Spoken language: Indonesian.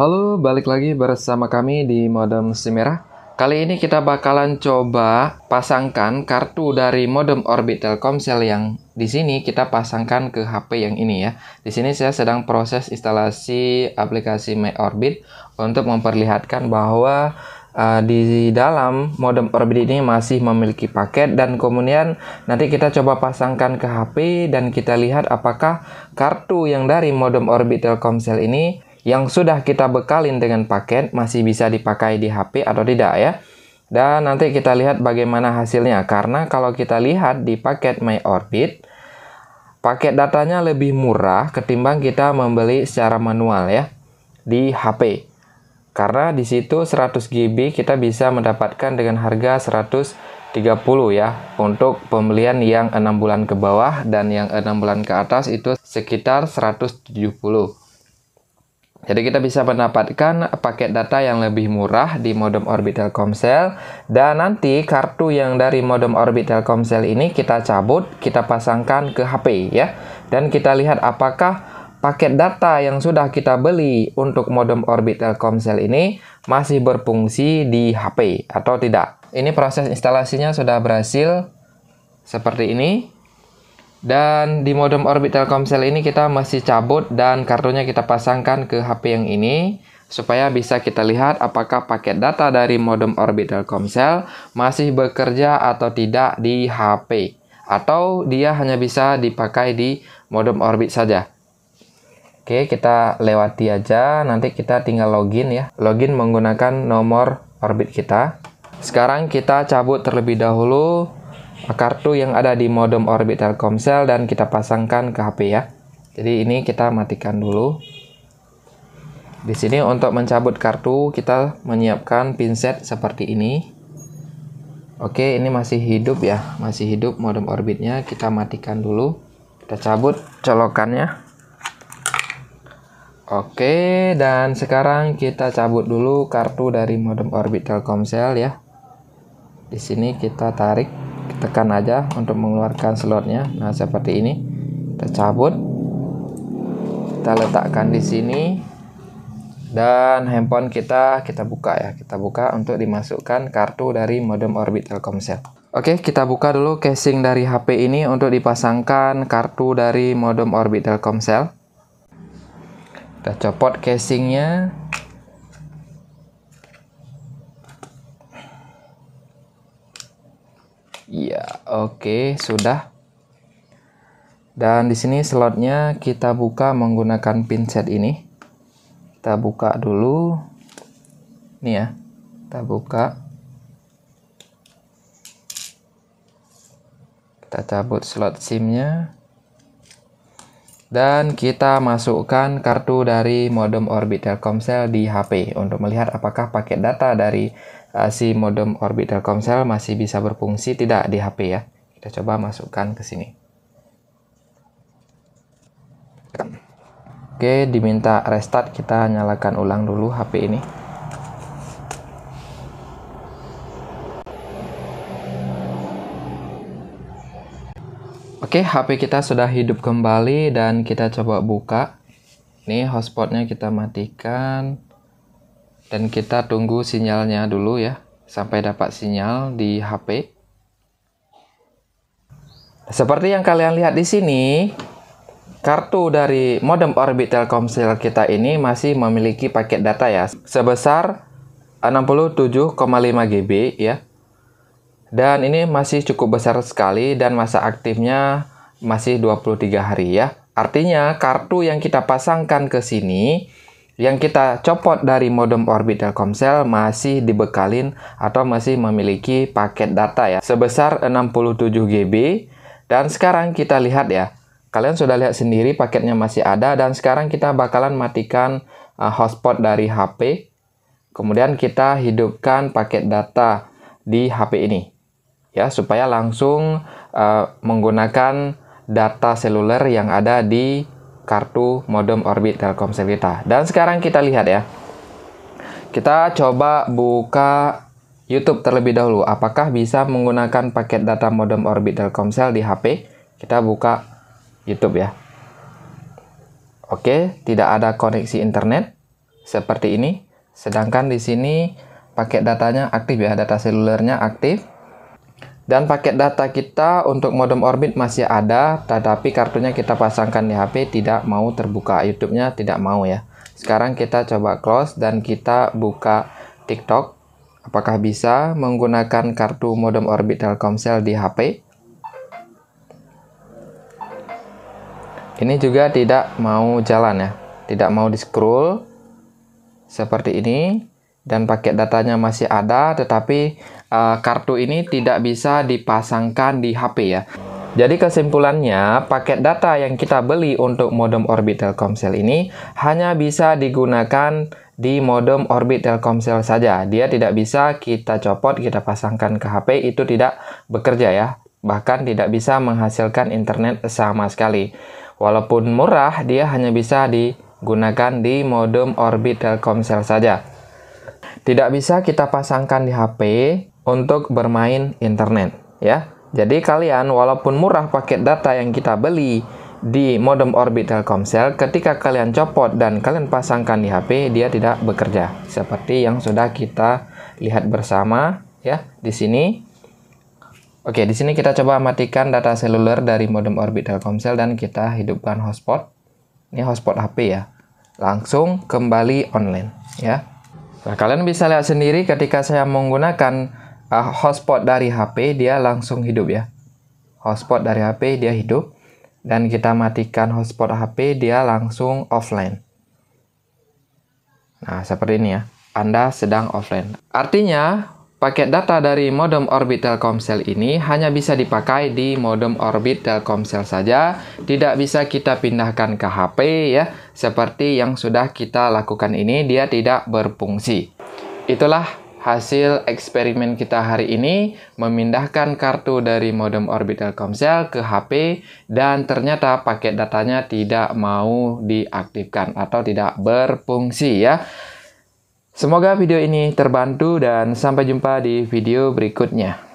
Halo, balik lagi bersama kami di modem Simera. Kali ini kita bakalan coba pasangkan kartu dari modem Orbit Telkomsel yang di sini kita pasangkan ke HP yang ini ya. Di sini saya sedang proses instalasi aplikasi My Orbit untuk memperlihatkan bahwa uh, di dalam modem Orbit ini masih memiliki paket dan kemudian nanti kita coba pasangkan ke HP dan kita lihat apakah kartu yang dari modem Orbit Telkomsel ini yang sudah kita bekalin dengan paket masih bisa dipakai di HP atau tidak ya. Dan nanti kita lihat bagaimana hasilnya karena kalau kita lihat di paket My Orbit paket datanya lebih murah ketimbang kita membeli secara manual ya di HP. Karena di situ 100 GB kita bisa mendapatkan dengan harga 130 ya untuk pembelian yang 6 bulan ke bawah dan yang 6 bulan ke atas itu sekitar 170. Jadi kita bisa mendapatkan paket data yang lebih murah di modem Orbit Telkomsel dan nanti kartu yang dari modem Orbit Telkomsel ini kita cabut, kita pasangkan ke HP ya. Dan kita lihat apakah paket data yang sudah kita beli untuk modem Orbit Telkomsel ini masih berfungsi di HP atau tidak. Ini proses instalasinya sudah berhasil seperti ini. Dan di modem Orbit Telkomsel ini kita masih cabut dan kartunya kita pasangkan ke HP yang ini supaya bisa kita lihat apakah paket data dari modem Orbit Telkomsel masih bekerja atau tidak di HP atau dia hanya bisa dipakai di modem Orbit saja. Oke, kita lewati aja. Nanti kita tinggal login ya. Login menggunakan nomor Orbit kita. Sekarang kita cabut terlebih dahulu kartu yang ada di modem orbit Telkomsel dan kita pasangkan ke HP ya. Jadi ini kita matikan dulu. Di sini untuk mencabut kartu kita menyiapkan pinset seperti ini. Oke, ini masih hidup ya, masih hidup modem orbitnya. Kita matikan dulu. Kita cabut colokannya. Oke, dan sekarang kita cabut dulu kartu dari modem orbit Telkomsel ya. Di sini kita tarik tekan aja untuk mengeluarkan slotnya nah seperti ini kita cabut kita letakkan di sini dan handphone kita kita buka ya kita buka untuk dimasukkan kartu dari modem Orbit Telkomsel Oke kita buka dulu casing dari HP ini untuk dipasangkan kartu dari modem Orbit Telkomsel kita copot casingnya Iya, oke, sudah. Dan di sini slotnya kita buka menggunakan pinset ini. Kita buka dulu. Nih ya. Kita buka. Kita cabut slot SIM-nya. Dan kita masukkan kartu dari modem Orbit Telkomsel di HP untuk melihat apakah paket data dari uh, si modem orbit Telkomsel masih bisa berfungsi tidak di HP ya. Kita coba masukkan ke sini. Oke, diminta restart, kita nyalakan ulang dulu HP ini. Oke, HP kita sudah hidup kembali dan kita coba buka. Ini hotspotnya kita matikan dan kita tunggu sinyalnya dulu ya sampai dapat sinyal di HP. Seperti yang kalian lihat di sini, kartu dari modem Orbit Telkomsel kita ini masih memiliki paket data ya sebesar 67,5 GB ya. Dan ini masih cukup besar sekali dan masa aktifnya masih 23 hari ya. Artinya kartu yang kita pasangkan ke sini yang kita copot dari modem Orbit Telkomsel masih dibekalin atau masih memiliki paket data ya sebesar 67 GB dan sekarang kita lihat ya kalian sudah lihat sendiri paketnya masih ada dan sekarang kita bakalan matikan uh, hotspot dari HP kemudian kita hidupkan paket data di HP ini ya supaya langsung uh, menggunakan data seluler yang ada di kartu modem Orbit Telkomsel kita. Dan sekarang kita lihat ya. Kita coba buka YouTube terlebih dahulu. Apakah bisa menggunakan paket data modem Orbit Telkomsel di HP? Kita buka YouTube ya. Oke, tidak ada koneksi internet seperti ini. Sedangkan di sini paket datanya aktif ya, data selulernya aktif. Dan paket data kita untuk modem Orbit masih ada, tetapi kartunya kita pasangkan di HP tidak mau terbuka. YouTube-nya tidak mau ya. Sekarang kita coba close dan kita buka TikTok. Apakah bisa menggunakan kartu modem Orbit Telkomsel di HP? Ini juga tidak mau jalan ya. Tidak mau di-scroll seperti ini dan paket datanya masih ada tetapi Eh, kartu ini tidak bisa dipasangkan di HP ya. Jadi kesimpulannya, paket data yang kita beli untuk modem Orbit Telkomsel ini hanya bisa digunakan di modem Orbit Telkomsel saja. Dia tidak bisa kita copot, kita pasangkan ke HP, itu tidak bekerja ya. Bahkan tidak bisa menghasilkan internet sama sekali. Walaupun murah, dia hanya bisa digunakan di modem Orbit Telkomsel saja. Tidak bisa kita pasangkan di HP, untuk bermain internet ya. Jadi kalian walaupun murah paket data yang kita beli di modem Orbit Telkomsel ketika kalian copot dan kalian pasangkan di HP dia tidak bekerja seperti yang sudah kita lihat bersama ya di sini. Oke, di sini kita coba matikan data seluler dari modem Orbit Telkomsel dan kita hidupkan hotspot. Ini hotspot HP ya. Langsung kembali online ya. Nah, kalian bisa lihat sendiri ketika saya menggunakan uh, hotspot dari HP dia langsung hidup ya. Hotspot dari HP dia hidup dan kita matikan hotspot HP dia langsung offline. Nah, seperti ini ya. Anda sedang offline. Artinya, paket data dari modem Orbit Telkomsel ini hanya bisa dipakai di modem Orbit Telkomsel saja, tidak bisa kita pindahkan ke HP ya, seperti yang sudah kita lakukan ini dia tidak berfungsi. Itulah Hasil eksperimen kita hari ini memindahkan kartu dari modem Orbital komsel ke HP dan ternyata paket datanya tidak mau diaktifkan atau tidak berfungsi ya. Semoga video ini terbantu dan sampai jumpa di video berikutnya.